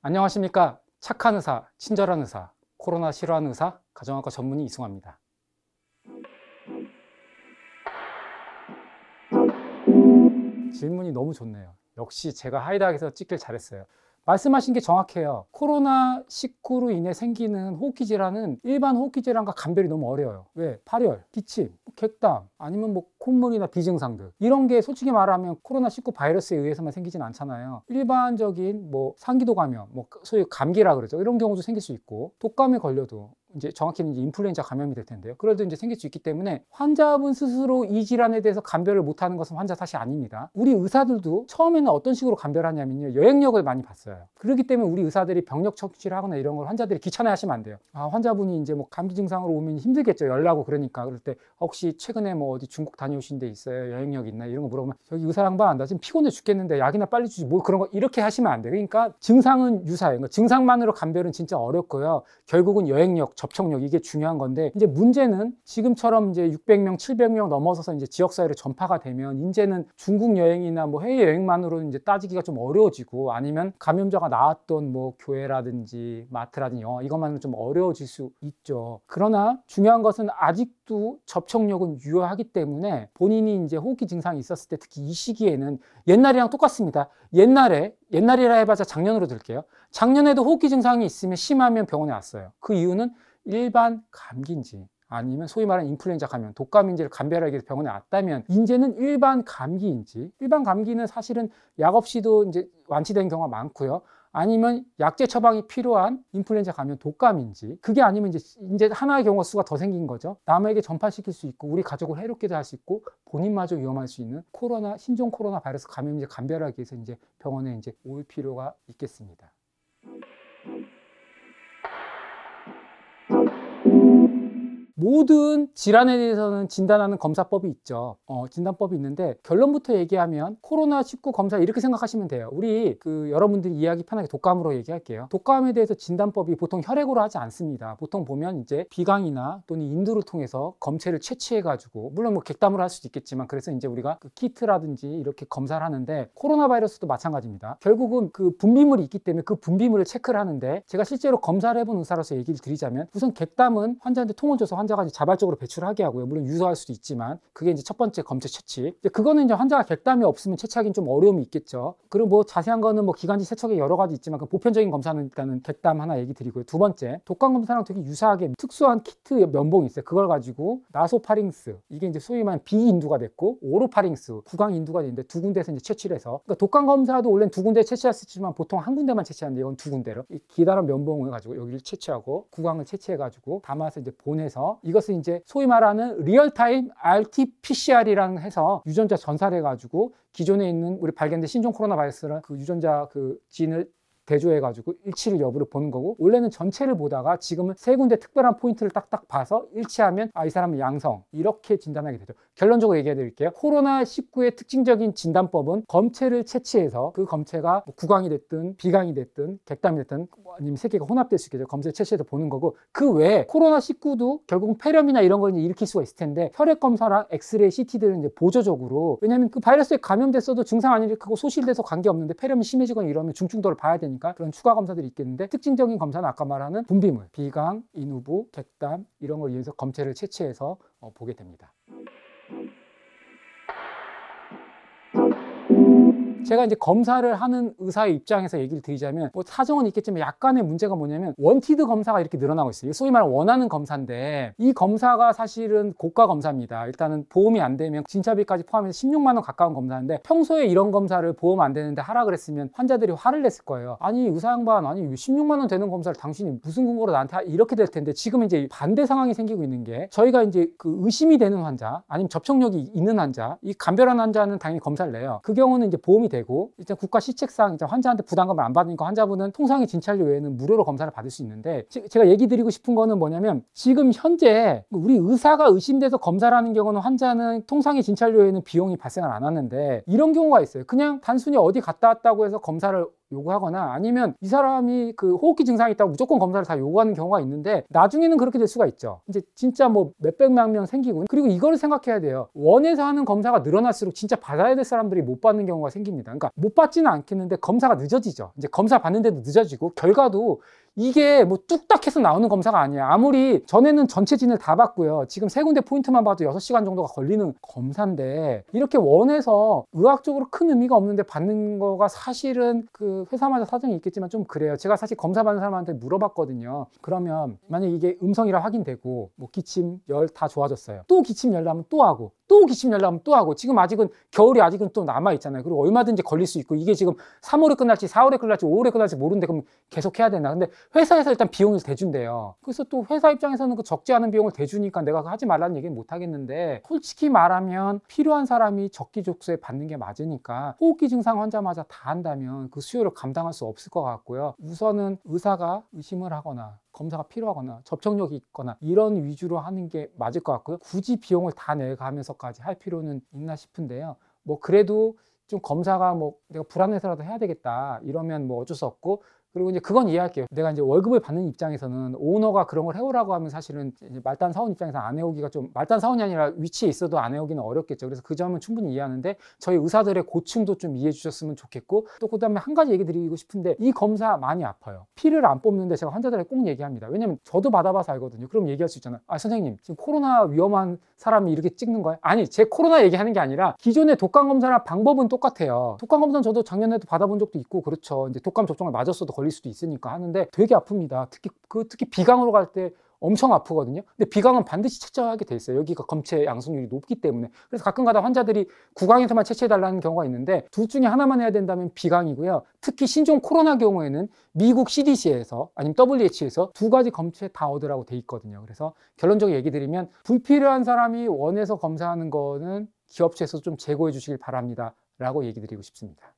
안녕하십니까 착한 의사, 친절한 의사, 코로나 싫어하 는 의사, 가정학과 전문의 이승화입니다 질문이 너무 좋네요 역시 제가 하이닥에서 찍길 잘했어요 말씀하신 게 정확해요. 코로나19로 인해 생기는 호흡기 질환은 일반 호흡기 질환과 감별이 너무 어려워요. 왜? 발열, 기침, 객담, 아니면 뭐 콧물이나 비증상들. 이런 게 솔직히 말하면 코로나19 바이러스에 의해서만 생기진 않잖아요. 일반적인 뭐 상기도 감염, 뭐 소위 감기라 그러죠. 이런 경우도 생길 수 있고 독감에 걸려도 이제 정확히는 이제 인플루엔자 감염이 될 텐데요. 그래도 이제 생길 수 있기 때문에 환자분 스스로 이 질환에 대해서 감별을 못하는 것은 환자 사실 아닙니다. 우리 의사들도 처음에는 어떤 식으로 감별하냐면요. 여행력을 많이 봤어요. 그렇기 때문에 우리 의사들이 병력 척취를 하거나 이런 걸 환자들이 귀찮아 하시면 안 돼요. 아, 환자분이 이제 뭐 감기 증상으로 오면 힘들겠죠. 열나고 그러니까. 그럴 때 혹시 최근에 뭐 어디 중국 다녀오신 데 있어요? 여행력 있나? 이런 거 물어보면 저기 의사 양반 나 지금 피곤해 죽겠는데 약이나 빨리 주지 뭐 그런 거 이렇게 하시면 안 돼요. 그러니까 증상은 유사해요. 그러니까 증상만으로 감별은 진짜 어렵고요. 결국은 여행력 접촉력 이게 중요한 건데 이제 문제는 지금처럼 이제 600명, 700명 넘어서서 이제 지역 사회로 전파가 되면 이제는 중국 여행이나 뭐 해외 여행만으로 이제 따지기가 좀 어려워지고 아니면 감염자가 나왔던 뭐 교회라든지 마트라든지 영화 이것만은 좀 어려워질 수 있죠. 그러나 중요한 것은 아직도 접촉력은 유효하기 때문에 본인이 이제 호흡기 증상이 있었을 때 특히 이 시기에는 옛날이랑 똑같습니다. 옛날에 옛날이라 해봐자 작년으로 들게요. 작년에도 호흡기 증상이 있으면 심하면 병원에 왔어요. 그 이유는 일반 감기인지 아니면 소위 말하는 인플루엔자 감염, 독감인지를 감별하기 위해서 병원에 왔다면 이제는 일반 감기인지 일반 감기는 사실은 약 없이도 이제 완치된 경우가 많고요. 아니면 약제 처방이 필요한 인플루엔자 감염 독감인지 그게 아니면 이제 이제 하나의 경우 수가 더 생긴 거죠. 남에게 전파시킬 수 있고 우리 가족을 해롭게도 할 수 있고 본인마저 위험할 수 있는 코로나 신종 코로나 바이러스 감염 이제 감별하기 위해서 이제 병원에 이제 올 필요가 있겠습니다. 모든 질환에 대해서는 진단하는 검사법이 있죠. 어, 진단법이 있는데 결론부터 얘기하면 코로나19 검사 이렇게 생각하시면 돼요. 우리 그 여러분들이 이야기 편하게 독감으로 얘기할게요. 독감에 대해서 진단법이 보통 혈액으로 하지 않습니다. 보통 보면 이제 비강이나 또는 인두를 통해서 검체를 채취해 가지고 물론 뭐 객담으로 할 수도 있겠지만 그래서 이제 우리가 그 키트라든지 이렇게 검사를 하는데 코로나 바이러스도 마찬가지입니다. 결국은 그 분비물이 있기 때문에 그 분비물을 체크를 하는데 제가 실제로 검사를 해본 의사로서 얘기를 드리자면 우선 객담은 환자한테 통을 줘서 환자 환자가 이제 자발적으로 배출하게 하고요. 물론 유사할 수도 있지만 그게 이제 첫 번째 검체 채취. 그거는 이제 환자가 객담이 없으면 채취하기는 좀 어려움이 있겠죠. 그리고 뭐 자세한 거는 뭐 기관지 세척에 여러 가지 있지만 그 보편적인 검사는 일단은 객담 하나 얘기 드리고요. 두 번째 독감 검사랑 되게 유사하게 특수한 키트 면봉이 있어요. 그걸 가지고 나소파링스 이게 이제 소위 말하는 비인두가 됐고 오로파링스 구강인두가 되는데 두 군데에서 이제 채취를 해서 그러니까 독감 검사도 원래는 두 군데 채취했었지만 보통 한 군데만 채취하는데 이건 두 군데로 이 기다란 면봉을 가지고 여기를 채취하고 구강을 채취해 가지고 담아서 이제 보내서 이것은 이제 소위 말하는 리얼타임 RT-PCR이라는 해서 유전자 전사를 해가지고 기존에 있는 우리 발견된 신종 코로나 바이러스를 그 유전자 그 진을 대조해가지고 일치를 여부를 보는 거고 원래는 전체를 보다가 지금은 세 군데 특별한 포인트를 딱딱 봐서 일치하면 아 이 사람은 양성 이렇게 진단하게 되죠 결론적으로 얘기해 드릴게요 코로나19의 특징적인 진단법은 검체를 채취해서 그 검체가 뭐 구강이 됐든 비강이 됐든 객담이 됐든 뭐 아니면 세개가 혼합될 수 있겠죠 검체 채취해서 보는 거고 그 외에 코로나19도 결국은 폐렴이나 이런 걸 일으킬 수가 있을 텐데 혈액 검사랑 엑스레이 CT들은 이제 보조적으로 왜냐면그 바이러스에 감염됐어도 증상 안 일으키고 소실돼서 관계없는데 폐렴이 심해지거나 이러면 중증도를 봐야 되니까 않습니까? 그러니까 그런 추가 검사들이 있겠는데 특징적인 검사는 아까 말하는 분비물, 비강, 인후부, 객담 이런 걸 이용해서 검체를 채취해서 어, 보게 됩니다. 제가 이제 검사를 하는 의사의 입장에서 얘기를 드리자면 뭐 사정은 있겠지만 약간의 문제가 뭐냐면 원티드 검사가 이렇게 늘어나고 있어요. 소위 말하는 원하는 검사인데 이 검사가 사실은 고가 검사입니다. 일단은 보험이 안 되면 진찰비까지 포함해서 16만 원 가까운 검사인데 평소에 이런 검사를 보험 안 되는데 하라 그랬으면 환자들이 화를 냈을 거예요. 아니 의사 양반 아니 16만 원 되는 검사를 당신이 무슨 근거로 나한테 이렇게 될 텐데 지금 이제 반대 상황이 생기고 있는 게 저희가 이제 그 의심이 되는 환자 아니면 접촉력이 있는 환자 이감별한 환자는 당연히 검사를 내요. 그 경우는 이제 보험이 돼 되고 일단 국가 시책상 이제 환자한테 부담감을 안 받으니까 환자분은 통상의 진찰료 외에는 무료로 검사를 받을 수 있는데 제가 얘기 드리고 싶은 거는 뭐냐면 지금 현재 우리 의사가 의심돼서 검사를 하는 경우는 환자는 통상의 진찰료에는 비용이 발생을 안 하는데 이런 경우가 있어요. 그냥 단순히 어디 갔다 왔다고 해서 검사를 요구하거나 아니면 이 사람이 그 호흡기 증상이 있다고 무조건 검사를 다 요구하는 경우가 있는데 나중에는 그렇게 될 수가 있죠. 이제 진짜 뭐 몇백만 명 생기고 그리고 이거를 생각해야 돼요. 원에서 하는 검사가 늘어날수록 진짜 받아야 될 사람들이 못 받는 경우가 생깁니다. 그러니까 못 받지는 않겠는데 검사가 늦어지죠. 이제 검사 받는데도 늦어지고 결과도 이게 뭐 뚝딱 해서 나오는 검사가 아니야. 아무리 전에는 전체 진을 다 봤고요. 지금 세 군데 포인트만 봐도 6시간 정도가 걸리는 검사인데 이렇게 원해서 의학적으로 큰 의미가 없는데 받는 거가 사실은 그 회사마다 사정이 있겠지만 좀 그래요. 제가 사실 검사 받는 사람한테 물어봤거든요. 그러면 만약 이게 음성이라 확인되고 뭐 기침, 열 다 좋아졌어요. 또 기침, 열 나면 또 하고 또 기침 날라가면 또 하고 지금 아직은 겨울이 아직은 또 남아 있잖아요. 그리고 얼마든지 걸릴 수 있고 이게 지금 3월에 끝날지 4월에 끝날지 5월에 끝날지 모르는데 그럼 계속 해야 되나? 근데 회사에서 일단 비용을 대준대요. 그래서 또 회사 입장에서는 그 적지 않은 비용을 대주니까 내가 하지 말라는 얘기는 못 하겠는데 솔직히 말하면 필요한 사람이 적기적수에 받는 게 맞으니까 호흡기 증상 환자마자 다 한다면 그 수요를 감당할 수 없을 것 같고요. 우선은 의사가 의심을 하거나 검사가 필요하거나 접촉력이 있거나 이런 위주로 하는 게 맞을 것 같고요. 굳이 비용을 다 내가면서까지 할 필요는 있나 싶은데요. 뭐 그래도 좀 검사가 뭐 내가 불안해서라도 해야 되겠다 이러면 뭐 어쩔 수 없고 그리고 이제 그건 이해할게요. 내가 이제 월급을 받는 입장에서는 오너가 그런 걸 해오라고 하면 사실은 이제 말단 사원 입장에서 안 해오기가 좀 말단 사원이 아니라 위치에 있어도 안 해오기는 어렵겠죠. 그래서 그 점은 충분히 이해하는데 저희 의사들의 고충도 좀 이해해 주셨으면 좋겠고 또 그다음에 한 가지 얘기 드리고 싶은데 이 검사 많이 아파요. 피를 안 뽑는데 제가 환자들에게 꼭 얘기합니다. 왜냐면 저도 받아봐서 알거든요. 그럼 얘기할 수 있잖아요. 아 선생님 지금 코로나 위험한 사람이 이렇게 찍는 거예요? 아니 제 코로나 얘기하는 게 아니라 기존의 독감 검사나 방법은 똑같아요. 독감 검사는 저도 작년에도 받아본 적도 있고 그렇죠. 이제 독감 접종을 맞았어도 걸릴 수도 있으니까 하는데 되게 아픕니다. 특히 그 특히 비강으로 갈 때 엄청 아프거든요. 근데 비강은 반드시 채취하게 돼 있어요. 여기가 검체 양성률이 높기 때문에 그래서 가끔가다 환자들이 구강에서만 채취해 달라는 경우가 있는데 둘 중에 하나만 해야 된다면 비강이고요. 특히 신종 코로나 경우에는 미국 CDC에서 아니면 WH에서 o 두 가지 검체 다 얻으라고 돼 있거든요. 그래서 결론적으로 얘기 드리면 불필요한 사람이 원해서 검사하는 거는 기업체에서 좀 제고해 주시길 바랍니다. 라고 얘기 드리고 싶습니다.